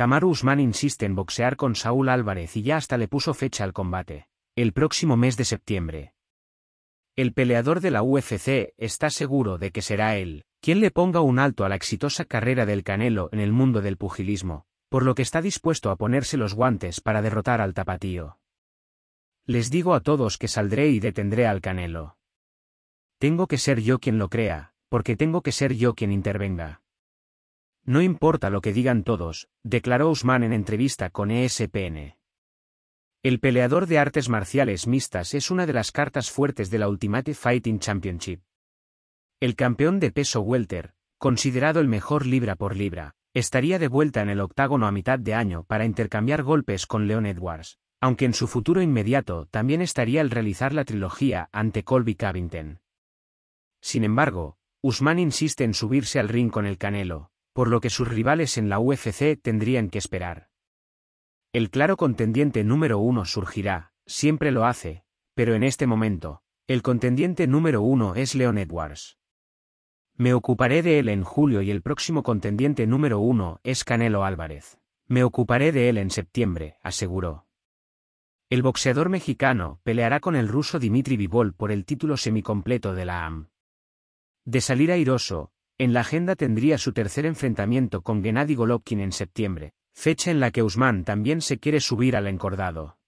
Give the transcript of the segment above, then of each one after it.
Kamaru Usman insiste en boxear con Saúl Álvarez y ya hasta le puso fecha al combate. El próximo mes de septiembre. El peleador de la UFC está seguro de que será él quien le ponga un alto a la exitosa carrera del Canelo en el mundo del pugilismo, por lo que está dispuesto a ponerse los guantes para derrotar al tapatío. Les digo a todos que saldré y detendré al Canelo. Tengo que ser yo quien lo crea, porque tengo que ser yo quien intervenga. No importa lo que digan todos, declaró Usman en entrevista con ESPN. El peleador de artes marciales mixtas es una de las cartas fuertes de la Ultimate Fighting Championship. El campeón de peso welter, considerado el mejor libra por libra, estaría de vuelta en el octágono a mitad de año para intercambiar golpes con Leon Edwards, aunque en su futuro inmediato también estaría el realizar la trilogía ante Colby Covington. Sin embargo, Usman insiste en subirse al ring con el Canelo, por lo que sus rivales en la UFC tendrían que esperar. El claro contendiente número uno surgirá, siempre lo hace, pero en este momento, el contendiente número uno es Leon Edwards. Me ocuparé de él en julio y el próximo contendiente número uno es Canelo Álvarez. Me ocuparé de él en septiembre, aseguró. El boxeador mexicano peleará con el ruso Dimitri Bivol por el título semicompleto de la AM. De salir airoso, en la agenda tendría su tercer enfrentamiento con Gennady Golovkin en septiembre, fecha en la que Usman también se quiere subir al encordado.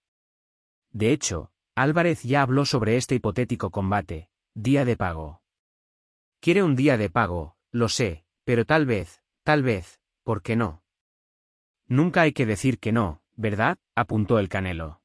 De hecho, Álvarez ya habló sobre este hipotético combate, día de pago. Quiere un día de pago, lo sé, pero tal vez, tal vez, ¿por qué no? Nunca hay que decir que no, ¿verdad? apuntó el Canelo.